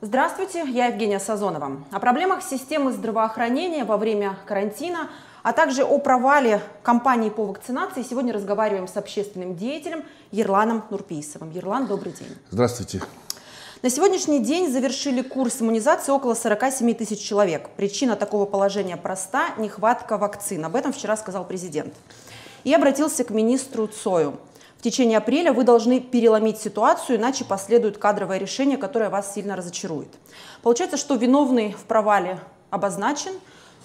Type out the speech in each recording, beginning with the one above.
Здравствуйте, я Евгения Сазонова. О проблемах системы здравоохранения во время карантина, а также о провале кампании по вакцинации сегодня разговариваем с общественным деятелем Ерланом Нурпейсовым. Ерлан, добрый день. Здравствуйте. На сегодняшний день завершили курс иммунизации около 47 тысяч человек. Причина такого положения проста – нехватка вакцин. Об этом вчера сказал президент. И обратился к министру Цою течение апреля вы должны переломить ситуацию, иначе последует кадровое решение, которое вас сильно разочарует. Получается, что виновный в провале обозначен,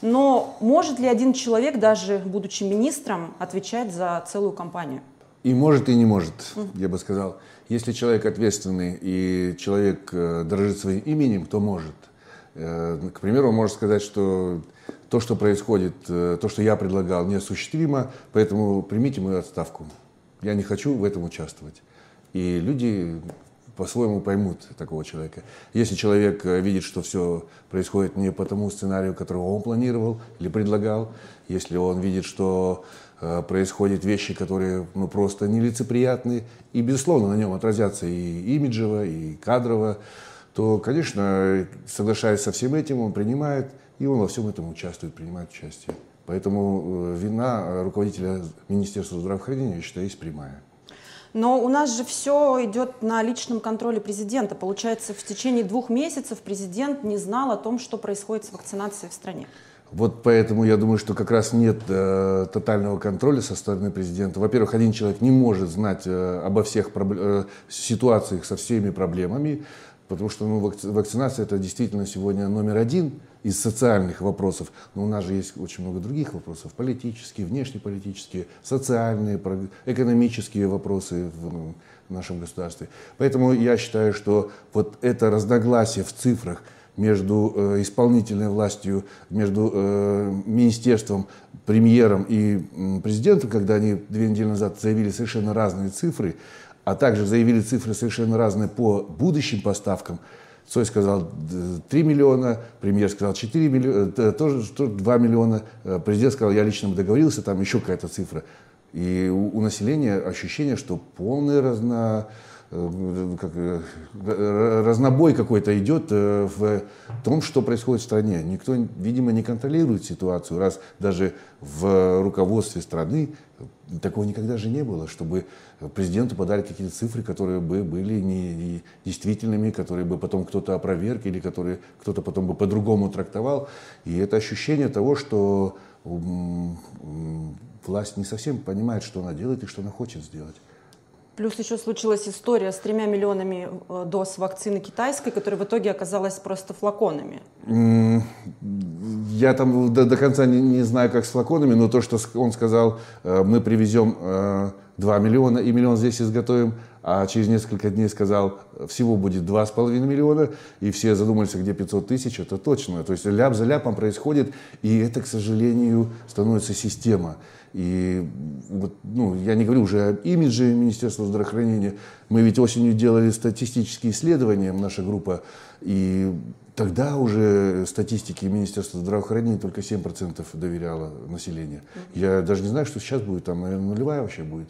но может ли один человек, даже будучи министром, отвечать за целую компанию? И может, и не может, я бы сказал. Если человек ответственный и человек э, дорожит своим именем, то может. Э, к примеру, он может сказать, что то, что происходит, э, то, что я предлагал, неосуществимо, поэтому примите мою отставку. Я не хочу в этом участвовать. И люди по-своему поймут такого человека. Если человек э, видит, что все происходит не по тому сценарию, которого он планировал или предлагал, если он видит, что э, происходят вещи, которые ну, просто нелицеприятны, и, безусловно, на нем отразятся и имиджево, и кадрово, то, конечно, соглашаясь со всем этим, он принимает, и он во всем этом участвует, принимает участие. Поэтому э, вина э, руководителя Министерства здравоохранения, я считаю, есть прямая. Но у нас же все идет на личном контроле президента. Получается, в течение двух месяцев президент не знал о том, что происходит с вакцинацией в стране. Вот поэтому я думаю, что как раз нет э, тотального контроля со стороны президента. Во-первых, один человек не может знать э, обо всех э, ситуациях со всеми проблемами, потому что ну, вакци вакцинация это действительно сегодня номер один из социальных вопросов. Но у нас же есть очень много других вопросов. Политические, внешнеполитические, социальные, экономические вопросы ну, в нашем государстве. Поэтому я считаю, что вот это разногласие в цифрах между э, исполнительной властью, между э, министерством, премьером и президентом, когда они две недели назад заявили совершенно разные цифры, а также заявили цифры совершенно разные по будущим поставкам, Цой сказал 3 миллиона, премьер сказал 4 э, миллиона, тоже 2 миллиона, президент сказал, я лично договорился, там еще какая-то цифра. И у, у населения ощущение, что полное разно Э, как, э, разнобой какой-то идет э, в том, что происходит в стране. Никто, видимо, не контролирует ситуацию, раз даже в руководстве страны такого никогда же не было, чтобы президенту подали какие-то цифры, которые бы были не действительными, которые бы потом кто-то опроверг или которые кто-то потом бы по-другому трактовал. И это ощущение того, что власть не совсем понимает, что она делает и что она хочет сделать. Плюс еще случилась история с тремя миллионами э, доз вакцины китайской, которая в итоге оказалась просто флаконами. Я там до, до конца не, не знаю, как с флаконами, но то, что он сказал, э, мы привезем 2 э, миллиона и миллион здесь изготовим, а через несколько дней сказал, всего будет 2,5 миллиона, и все задумались, а где 500 тысяч, это точно. То есть ляп за ляпом происходит, и это, к сожалению, становится система. И вот, ну, я не говорю уже об имидже Министерства здравоохранения. Мы ведь осенью делали статистические исследования, наша группа, и тогда уже статистики Министерства здравоохранения только 7% доверяло населению. Я даже не знаю, что сейчас будет, там, наверное, нулевая вообще будет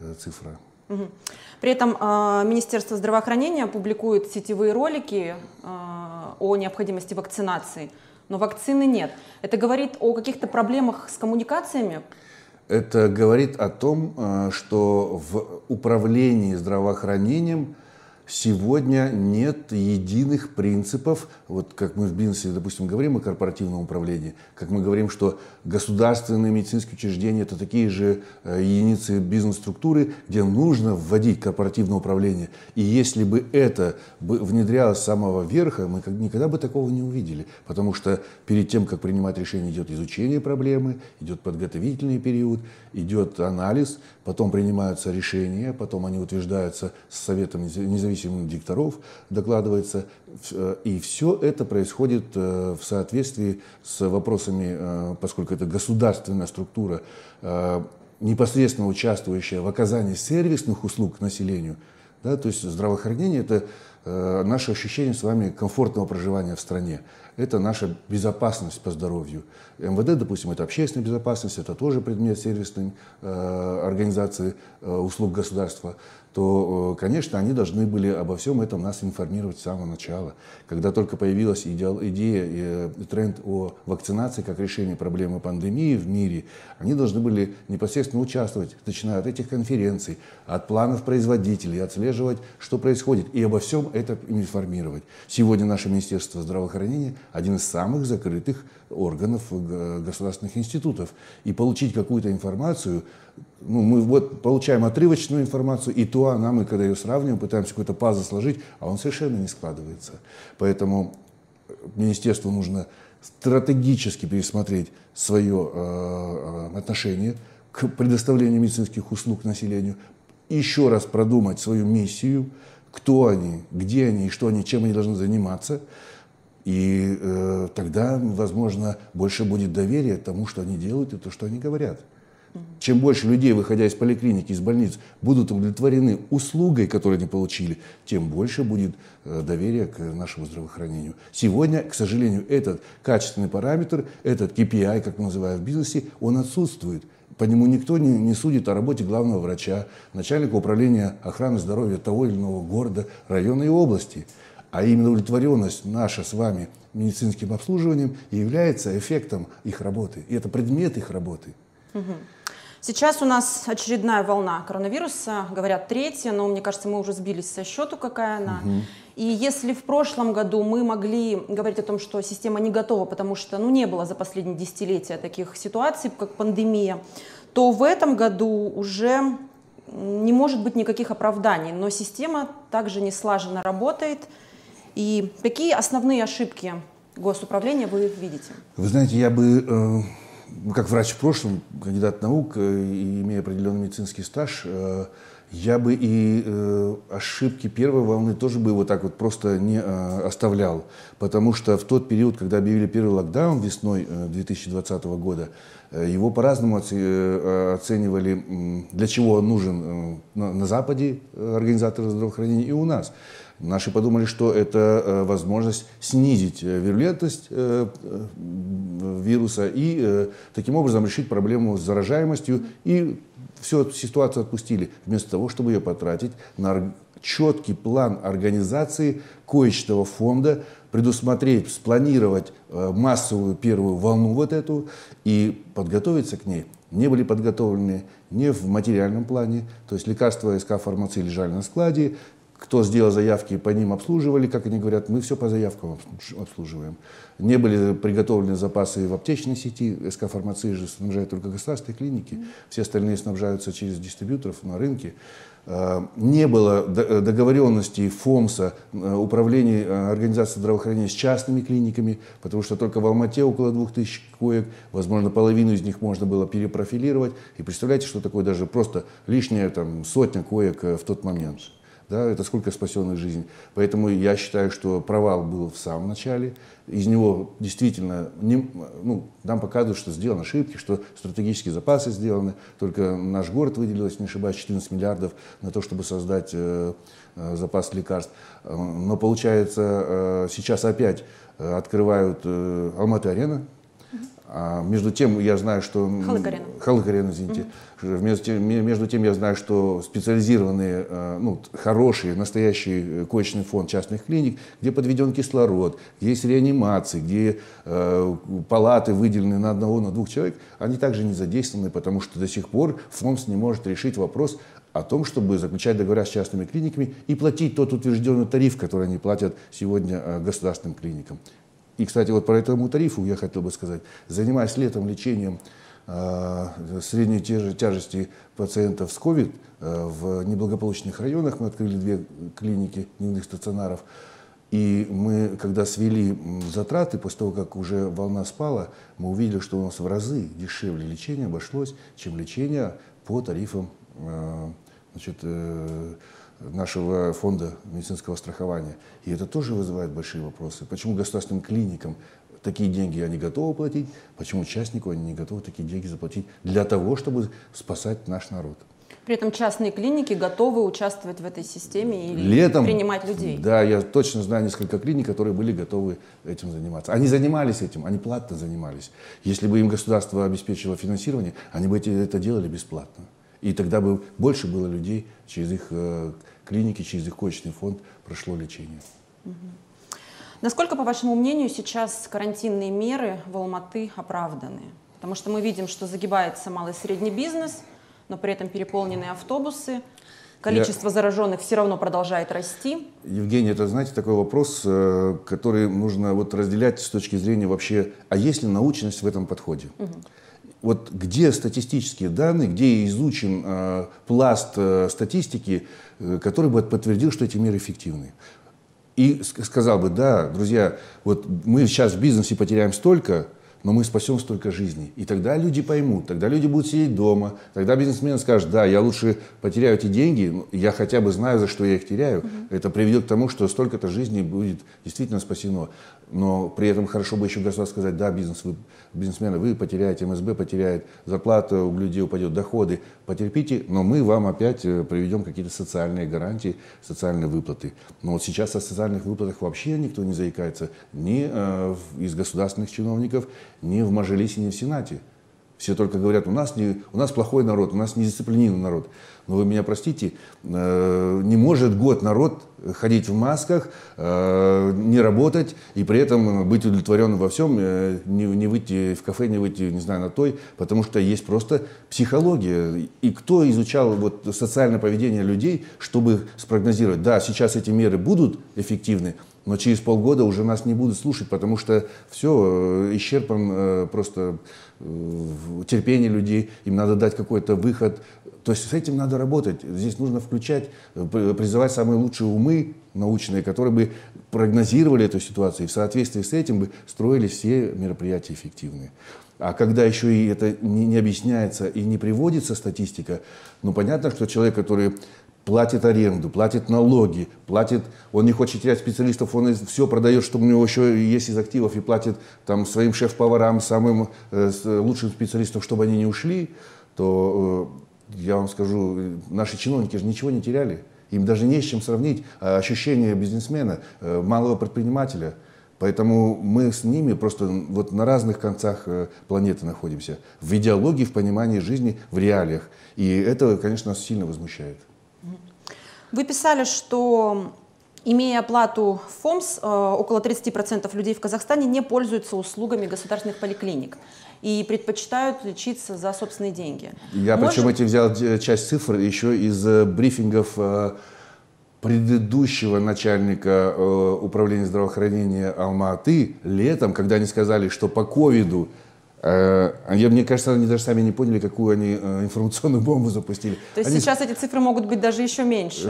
э, цифра. При этом а, Министерство здравоохранения публикует сетевые ролики а, о необходимости вакцинации, но вакцины нет. Это говорит о каких-то проблемах с коммуникациями это говорит о том, э, что в управлении здравоохранением – сегодня нет единых принципов, вот как мы в бизнесе, допустим, говорим о корпоративном управлении, как мы говорим, что государственные медицинские учреждения – это такие же э, единицы бизнес-структуры, где нужно вводить корпоративное управление. И если бы это внедрялось с самого верха, мы никогда бы такого не увидели, потому что перед тем, как принимать решение, идет изучение проблемы, идет подготовительный период, идет анализ, потом принимаются решения, потом они утверждаются с Советом независимых независимых дикторов докладывается. Э, и все это происходит э, в соответствии с вопросами, э, поскольку это государственная структура, непосредственно участвующая в оказании сервисных услуг населению. Да, то есть здравоохранение – это наше ощущение с вами комфортного проживания в стране это наша безопасность по здоровью. МВД, допустим, это общественная безопасность, это тоже предмет сервисной э, организации э, услуг государства то, э, конечно, они должны были обо всем этом нас информировать с самого начала. Когда только появилась идея и э, тренд о вакцинации как решении проблемы пандемии в мире, они должны были непосредственно участвовать, начиная от этих конференций, от планов производителей, отслеживать, что происходит, и обо всем это информировать. Сегодня наше Министерство здравоохранения один из самых закрытых органов э, государственных институтов. И получить какую-то информацию, ну, мы вот получаем отрывочную информацию, и то она, мы когда ее сравниваем, пытаемся какой-то пазл сложить, а он совершенно не складывается. Поэтому министерству нужно стратегически пересмотреть свое э, э, отношение к предоставлению медицинских услуг населению, еще раз продумать свою миссию, кто они, где они и что они, чем они должны заниматься, и э, тогда, возможно, больше будет доверия тому, что они делают и то, что они говорят. Чем больше людей, выходя из поликлиники, из больниц, будут удовлетворены услугой, которую они получили, тем больше будет э, доверия к нашему здравоохранению. Сегодня, к сожалению, этот качественный параметр, этот KPI, как мы называем в бизнесе, он отсутствует. По нему никто не, не судит о работе главного врача, начальника управления охраны здоровья того или иного города, района и области а именно удовлетворенность наша с вами медицинским обслуживанием является эффектом их работы. И это предмет их работы. Сейчас у нас очередная волна коронавируса, говорят третья, но мне кажется, мы уже сбились со счету, какая она. Угу. И если в прошлом году мы могли говорить о том, что система не готова, потому что ну, не было за последние десятилетия таких ситуаций, как пандемия, то в этом году уже не может быть никаких оправданий, но система также не слаженно работает, и какие основные ошибки госуправления вы видите? Вы знаете, я бы, э, как врач в прошлом, кандидат наук, э, и имея определенный медицинский стаж, э, я бы и ошибки первой волны тоже бы вот так вот просто не оставлял. Потому что в тот период, когда объявили первый локдаун весной 2020 года, его по-разному оценивали, для чего он нужен на, Западе организаторы здравоохранения и у нас. Наши подумали, что это э, возможность снизить э, вирулентность э, вируса и таким образом решить проблему с заражаемостью. И всю ситуацию отпустили, вместо того, чтобы ее потратить на четкий план организации коечного фонда, предусмотреть, спланировать массовую первую волну вот эту и подготовиться к ней. Не были подготовлены ни в материальном плане, то есть лекарства СК фармации лежали на складе, кто сделал заявки, по ним обслуживали, как они говорят, мы все по заявкам обслуживаем. Не были приготовлены запасы в аптечной сети, СК фармации же снабжают только государственные клиники, все остальные снабжаются через дистрибьюторов на рынке. Э, не было э, договоренности ФОМСа, э, управления организации здравоохранения с частными клиниками, потому что только в Алмате около 2000 коек, возможно, половину из них можно было перепрофилировать. И представляете, что такое даже просто лишняя там, сотня коек в тот момент да, это сколько спасенных жизней. Поэтому я считаю, что провал был в самом начале. Из него действительно, не, ну, нам показывают, что сделаны ошибки, что стратегические запасы сделаны. Только наш город выделил, если не ошибаюсь, 14 миллиардов на то, чтобы создать э, э запас лекарств. Э, но получается, э, сейчас опять э, открывают э, Алматы-арена, а между тем я знаю, что... Халыкарян. Халыкарян, извините. Mm-hmm. Между, тем, между тем я знаю, что специализированные, э, ну, хорошие, настоящий э, коечный фонд частных клиник, где подведен кислород, где есть реанимации, где э, палаты выделены на одного, на двух человек, они также не задействованы, потому что до сих пор фонд не может решить вопрос о том, чтобы заключать договора с частными клиниками и платить тот утвержденный тариф, который они платят сегодня э, государственным клиникам. И, кстати, вот про этому тарифу я хотел бы сказать. Занимаясь летом лечением а, средней тяжести пациентов с COVID а, в неблагополучных районах. Мы открыли две клиники дневных стационаров. И мы, когда свели затраты, после того, как уже волна спала, мы увидели, что у нас в разы дешевле лечение обошлось, чем лечение по тарифам а, значит, э, нашего фонда медицинского страхования. И это тоже вызывает большие вопросы. Почему государственным клиникам такие деньги они готовы платить, почему частнику они не готовы такие деньги заплатить для того, чтобы спасать наш народ. При этом частные клиники готовы участвовать в этой системе и Летом, принимать людей. Да, я точно знаю несколько клиник, которые были готовы этим заниматься. Они занимались этим, они платно занимались. Если бы им государство обеспечило финансирование, они бы это делали бесплатно. И тогда бы больше было людей через их э, клиники, через их коечный фонд прошло лечение. Насколько, по вашему мнению, сейчас карантинные меры в Алматы оправданы? Потому что мы видим, что загибается малый и средний бизнес, но при этом переполнены автобусы, количество Я... зараженных все равно продолжает расти. Евгений, это, знаете, такой вопрос, э, который нужно вот разделять с точки зрения вообще, а есть ли научность в этом подходе? Угу вот где статистические данные, где изучен э, пласт э, статистики, э, который бы подтвердил, что эти меры эффективны. И сказал бы, да, друзья, вот мы сейчас в бизнесе потеряем столько, но мы спасем столько жизней. И тогда люди поймут, тогда люди будут сидеть дома, тогда бизнесмен скажет, да, я лучше потеряю эти деньги, ну, я хотя бы знаю, за что я их теряю. Угу. Это приведет к тому, что столько-то жизней будет действительно спасено. Но при этом хорошо бы еще государство сказать, да, бизнес, вы, бизнесмены, вы потеряете, МСБ потеряет, зарплата у людей упадет, доходы, потерпите, но мы вам опять э, приведем какие-то социальные гарантии, социальные выплаты. Но вот сейчас о социальных выплатах вообще никто не заикается, ни э, из государственных чиновников, ни в Мажилисе, ни в Сенате. Все только говорят, у нас, не, у нас плохой народ, у нас не дисциплинированный народ. Но вы меня простите, э, не может год народ ходить в масках, э, не работать и при этом быть удовлетворенным во всем, э, не, не выйти в кафе, не выйти, не знаю, на той, потому что есть просто психология. И кто изучал вот социальное поведение людей, чтобы спрогнозировать, да, сейчас эти меры будут эффективны, но через полгода уже нас не будут слушать, потому что все, э, исчерпан э, просто э, терпение людей, им надо дать какой-то выход. То есть с этим надо работать. Здесь нужно включать, призывать самые лучшие умы научные, которые бы прогнозировали эту ситуацию, и в соответствии с этим бы строили все мероприятия эффективные. А когда еще и это не, не объясняется и не приводится статистика, ну понятно, что человек, который платит аренду, платит налоги, платит, он не хочет терять специалистов, он все продает, что у него еще есть из активов, и платит там своим шеф-поварам, самым э, э, лучшим специалистам, чтобы они не ушли, то э, я вам скажу, э, наши чиновники же ничего не теряли. Им даже не с чем сравнить а ощущение бизнесмена, э, малого предпринимателя – Поэтому мы с ними просто вот на разных концах э, планеты находимся. В идеологии, в понимании жизни, в реалиях. И это, конечно, нас сильно возмущает. Вы писали, что Имея оплату ФОМС, э, около 30% людей в Казахстане не пользуются услугами государственных поликлиник и предпочитают лечиться за собственные деньги. Я Может... причем эти взял э, часть цифр еще из э, брифингов предыдущего начальника управления здравоохранения Алматы летом, когда они сказали, что по ковиду Э, я, мне кажется, они даже сами не поняли, какую они э, информационную бомбу запустили. То есть они... сейчас эти цифры могут быть даже еще меньше?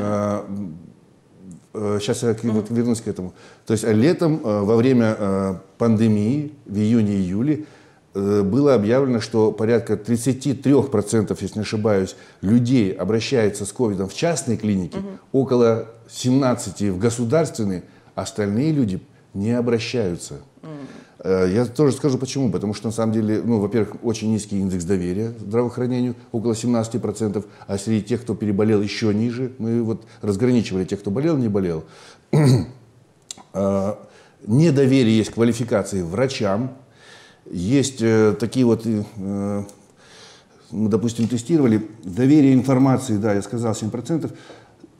Сейчас э, я вот вернусь к этому. То есть летом, во время пандемии, в июне-июле, было объявлено, что порядка 33%, если не ошибаюсь, людей обращаются с ковидом в частные клиники, угу. около 17% в государственные, остальные люди не обращаются. Э, я тоже скажу почему. Потому что на самом деле, ну, во-первых, очень низкий индекс доверия здравоохранению, около 17%, а среди тех, кто переболел, еще ниже. Мы вот разграничивали тех, кто болел, не болел. А, недоверие есть к квалификации врачам. Есть э, такие вот э, мы, допустим, тестировали, доверие информации, да, я сказал 7%,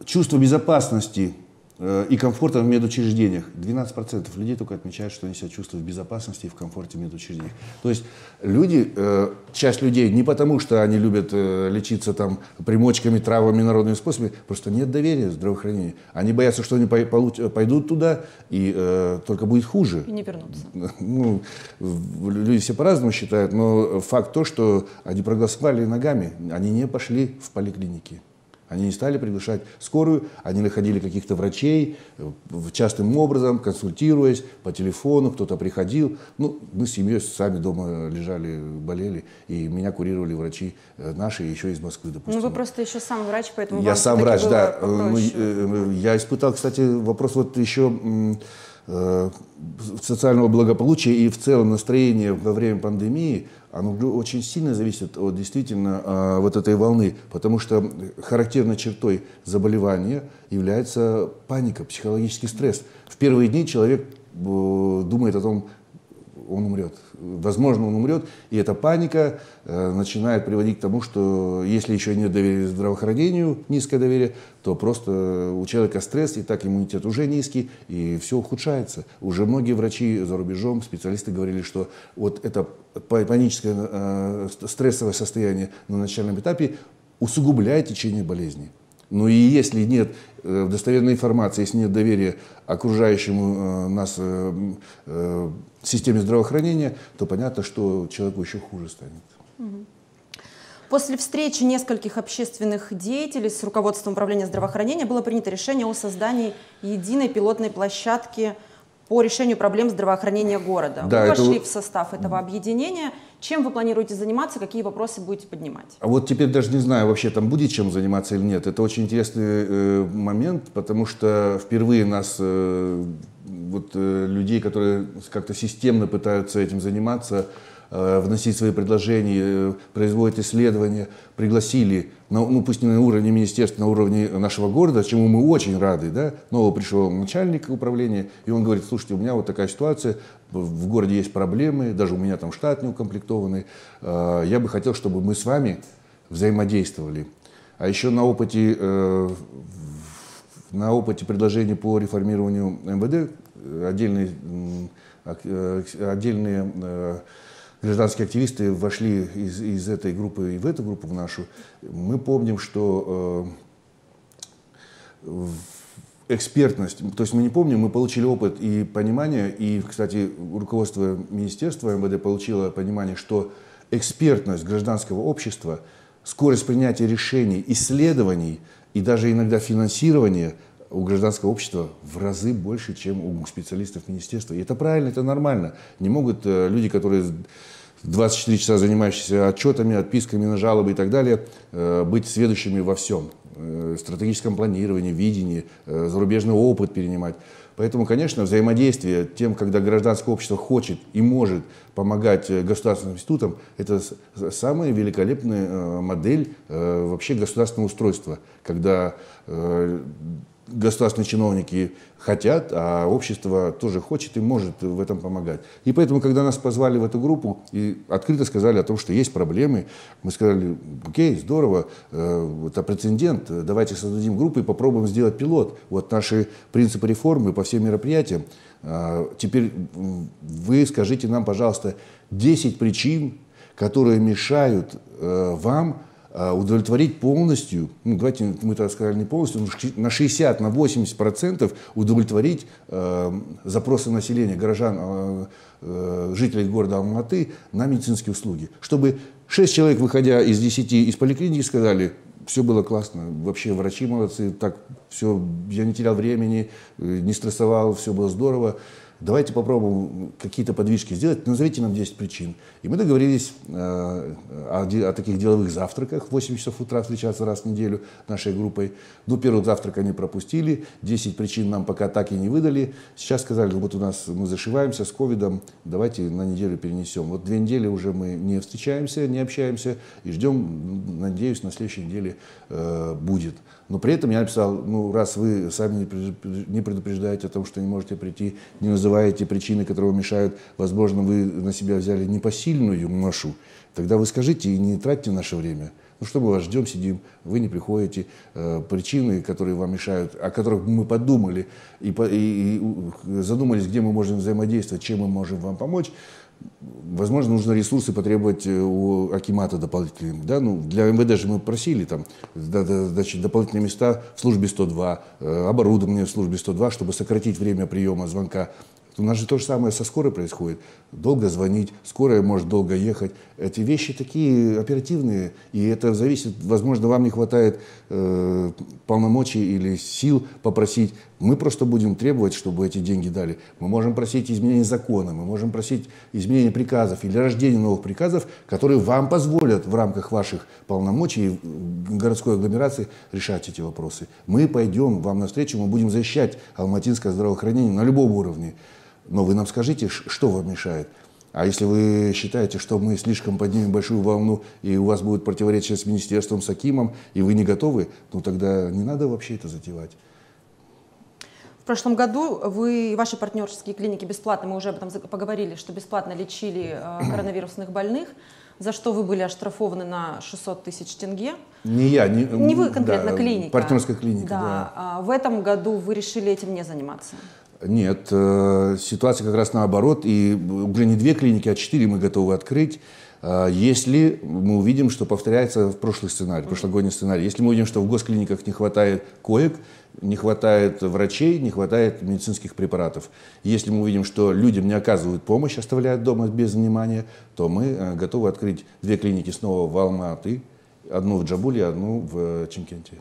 чувство безопасности Э, и комфорта в медучреждениях. 12% людей только отмечают, что они себя чувствуют в безопасности и в комфорте в медучреждениях. То есть люди, э, часть людей не потому, что они любят э, лечиться там примочками, травами, народными способами, просто нет доверия здравоохранению. Они боятся, что они пойдут туда, и только будет хуже. И не вернутся. Ну, люди все по-разному считают, но факт то, что они проголосовали ногами, они не пошли в поликлиники. Они не стали приглашать скорую, они находили каких-то врачей э, частным образом, консультируясь по телефону, кто-то приходил. Ну, мы с семьей сами дома лежали, болели, и меня курировали врачи э, наши, еще из Москвы, ну, допустим. Ну, вы просто еще сам врач, поэтому Я сам врач, да. Э, попроще. Я испытал, кстати, вопрос вот еще Э, социального благополучия и в целом настроения во время пандемии, оно очень сильно зависит от действительно а, вот этой волны, потому что характерной чертой заболевания является паника, психологический стресс. В первые дни человек э, думает о том, он умрет. Возможно, он умрет, и эта паника э, начинает приводить к тому, что если еще нет доверия здравоохранению, низкое доверие, то просто у человека стресс, и так иммунитет уже низкий, и все ухудшается. Уже многие врачи за рубежом, специалисты говорили, что вот это паническое э, стрессовое состояние на начальном этапе усугубляет течение болезни. Ну и если нет э, достоверной информации, если нет доверия окружающему э, нас э, системе здравоохранения, то понятно, что человеку еще хуже станет. После встречи нескольких общественных деятелей с руководством управления здравоохранения было принято решение о создании единой пилотной площадки – по решению проблем здравоохранения города. Да, вы вошли в состав этого объединения. Чем вы планируете заниматься, какие вопросы будете поднимать? А вот теперь даже не знаю, вообще там будет чем заниматься или нет. Это очень интересный э, момент, потому что впервые нас, э, вот э, людей, которые как-то системно пытаются этим заниматься, э, вносить свои предложения, э, производят исследования, пригласили на, ну пусть не на уровне министерства, на уровне нашего города, чему мы очень рады, да, нового пришел начальник управления, и он говорит, слушайте, у меня вот такая ситуация, в городе есть проблемы, даже у меня там штат не укомплектованный, э, я бы хотел, чтобы мы с вами взаимодействовали. А еще на опыте, э, на опыте предложений по реформированию МВД э, отдельные, отдельные гражданские активисты вошли из, из этой группы и в эту группу в нашу, мы помним, что э, экспертность, то есть мы не помним, мы получили опыт и понимание, и, кстати, руководство Министерства МВД получило понимание, что экспертность гражданского общества, скорость принятия решений, исследований и даже иногда финансирования у гражданского общества в разы больше, чем у специалистов министерства. И это правильно, это нормально. Не могут э, люди, которые 24 часа занимающиеся отчетами, отписками на жалобы и так далее, э, быть следующими во всем. Э, стратегическом планировании, видении, зарубежный опыт перенимать. Поэтому, конечно, взаимодействие тем, когда гражданское общество хочет и может помогать государственным институтам, это самая великолепная модель вообще государственного устройства, когда государственные чиновники хотят, а общество тоже хочет и может в этом помогать. И поэтому, когда нас позвали в эту группу и открыто сказали о том, что есть проблемы, мы сказали, окей, здорово, э, это прецедент, давайте создадим группу и попробуем сделать пилот. Вот наши принципы реформы по всем мероприятиям. А, теперь вы скажите нам, пожалуйста, 10 причин, которые мешают э, вам а, удовлетворить полностью, ну, давайте мы тогда сказали не полностью, на 60, на 80 процентов удовлетворить э, запросы населения, горожан, а, э, жителей города Алматы на медицинские услуги. Чтобы 6 человек, выходя из 10 из поликлиники, сказали, все было классно, вообще врачи молодцы, так все, я не терял времени, э, не стрессовал, все было здорово давайте попробуем какие-то подвижки сделать, назовите нам 10 причин. И мы договорились э, о, о таких деловых завтраках, 8 часов утра встречаться раз в неделю нашей группой. Ну, первый завтрак они пропустили, 10 причин нам пока так и не выдали. Сейчас сказали, «Ну, вот у нас мы зашиваемся с ковидом, давайте на неделю перенесем. Вот две недели уже мы не встречаемся, не общаемся и ждем, ну, надеюсь, на следующей неделе э, будет. Но при этом я написал, ну, раз вы сами не предупреждаете о том, что не можете прийти, не называете причины, которые вам мешают, возможно, вы на себя взяли непосильную машу, тогда вы скажите и не тратьте наше время. Ну что мы вас ждем, сидим, вы не приходите. Э, причины, которые вам мешают, о которых мы подумали и, и, и задумались, где мы можем взаимодействовать, чем мы можем вам помочь, Возможно, нужно ресурсы потребовать э, у Акимата дополнительным. Да? Ну, для МВД же мы просили там, значит, дополнительные места в службе 102, э, оборудование в службе 102, чтобы сократить время приема звонка. У нас же то же самое со скорой происходит. Долго звонить, скорая может долго ехать. Эти вещи такие оперативные, и это зависит, возможно, вам не хватает э, полномочий или сил попросить мы просто будем требовать, чтобы эти деньги дали. Мы можем просить изменения закона, мы можем просить изменения приказов или рождения новых приказов, которые вам позволят в рамках ваших полномочий городской агломерации решать эти вопросы. Мы пойдем вам навстречу, мы будем защищать алматинское здравоохранение на любом уровне. Но вы нам скажите, что вам мешает. А если вы считаете, что мы слишком поднимем большую волну, и у вас будут противоречия с министерством, с Акимом, и вы не готовы, ну тогда не надо вообще это затевать прошлом году вы, ваши партнерские клиники бесплатно, мы уже об этом поговорили, что бесплатно лечили э, коронавирусных больных за что вы были оштрафованы на 600 тысяч тенге. Не я, не, не вы конкретно, да, клиника. Партнерская клиника, да. да. А в этом году вы решили этим не заниматься? Нет, э, ситуация как раз наоборот, и уже не две клиники, а четыре мы готовы открыть. А, если мы увидим, что повторяется в прошлый сценарий, прошлогодний сценарий, если мы увидим, что в госклиниках не хватает коек, не хватает врачей, не хватает медицинских препаратов, если мы увидим, что людям не оказывают помощь, оставляют дома без внимания, то мы э, готовы открыть две клиники снова в Алма-Аты, одну в Джабуле, одну в э, Чемкенте.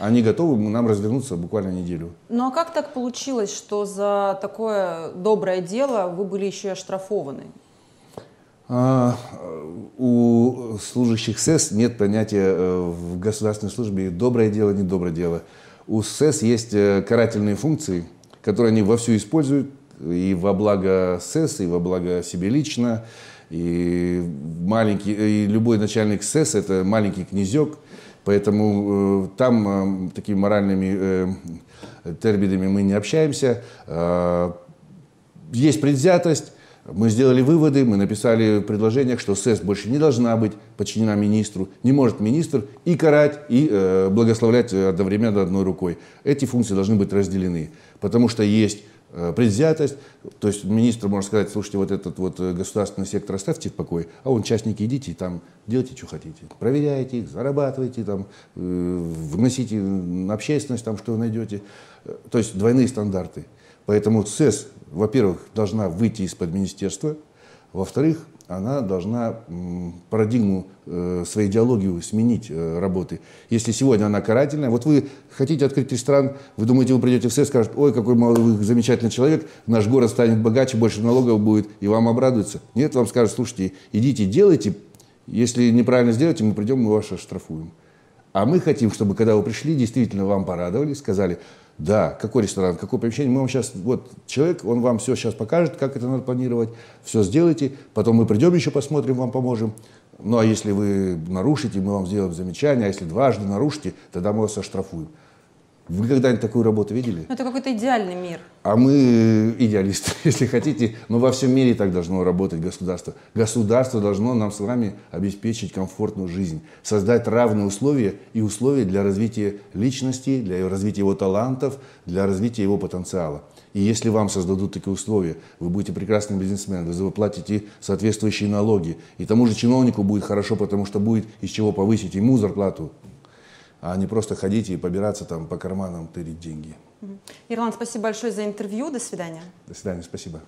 Они готовы нам развернуться буквально неделю. Ну а как так получилось, что за такое доброе дело вы были еще и оштрафованы? А, э, у служащих СЭС нет понятия э, в государственной службе доброе дело, недоброе дело. У СЭС есть э, карательные функции, которые они вовсю используют и во благо СЭС, и во благо себе лично. И, маленький, и любой начальник СЭС – это маленький князек, Поэтому там такими моральными э, терминами мы не общаемся. А, есть предвзятость, мы сделали выводы, мы написали в предложениях, что СЭС больше не должна быть подчинена министру, не может министр и карать, и э, благословлять одновременно одной рукой. Эти функции должны быть разделены, потому что есть э, предвзятость, то есть министр может сказать, слушайте, вот этот вот э, государственный сектор оставьте в покое, а он частники идите и там делайте, что хотите. Проверяйте их, зарабатывайте, там, э, вносите на общественность, там, что найдете. Э, то есть двойные стандарты. Поэтому СЭС, во-первых, должна выйти из-под министерства, во-вторых, она должна парадигму э, своей идеологию сменить э, работы. Если сегодня она карательная, вот вы хотите открыть ресторан, вы думаете, вы придете в СЭС, скажут, ой, какой молодой, замечательный человек, наш город станет богаче, больше налогов будет, и вам обрадуется. Нет, вам скажут, слушайте, идите, делайте, если неправильно сделаете, мы придем, мы вас оштрафуем. А мы хотим, чтобы когда вы пришли, действительно вам порадовали, сказали, да, какой ресторан, какое помещение. Мы вам сейчас, вот человек, он вам все сейчас покажет, как это надо планировать, все сделайте, потом мы придем еще посмотрим, вам поможем. Ну а если вы нарушите, мы вам сделаем замечание, а если дважды нарушите, тогда мы вас оштрафуем. Вы когда-нибудь такую работу видели? Ну, это какой-то идеальный мир. А мы идеалисты, если хотите. Но во всем мире так должно работать государство. Государство должно нам с вами обеспечить комфортную жизнь, создать равные условия и условия для развития личности, для развития его талантов, для развития его потенциала. И если вам создадут такие условия, вы будете прекрасным бизнесменом, вы заплатите соответствующие налоги. И тому же чиновнику будет хорошо, потому что будет из чего повысить ему зарплату а не просто ходить и побираться там по карманам, тырить деньги. Ирланд, спасибо большое за интервью. До свидания. До свидания, спасибо.